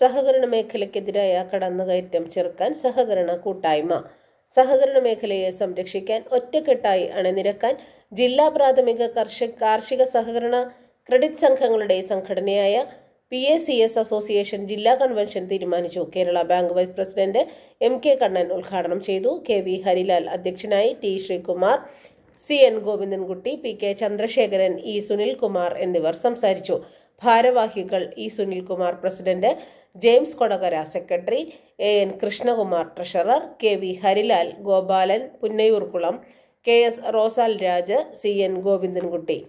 സഹകരണ മേഖലയ്ക്കെതിരായ കടന്നുകയറ്റം ചെറുക്കാൻ സഹകരണ കൂട്ടായ്മ സഹകരണ മേഖലയെ സംരക്ഷിക്കാൻ ഒറ്റക്കെട്ടായി അണിനിരക്കാൻ ജില്ലാ പ്രാഥമിക കർഷക കാർഷിക സഹകരണ ക്രെഡിറ്റ് സംഘങ്ങളുടെ സംഘടനയായ P A C S association ജില്ലാ കൺവെൻഷൻ തീരുമാനിച്ചു Kerala bank vice president M K Kannan ഉദ്ഘാടനം ചെയ്തു കെ വി ഹരിലാൽ അധ്യക്ഷനായി T Sreekumar C N Govindankutty P K Chandrasekharan E Sunilkumar എന്നിവർ സംസാരിച്ചു ഭാരവാഹികൾ E Sunilkumar president James Kodakara secretary A N Krishnakumar treasurer K V Harilal Gopalan Punnayurkulam K S Rosal Raj C N Govindankutty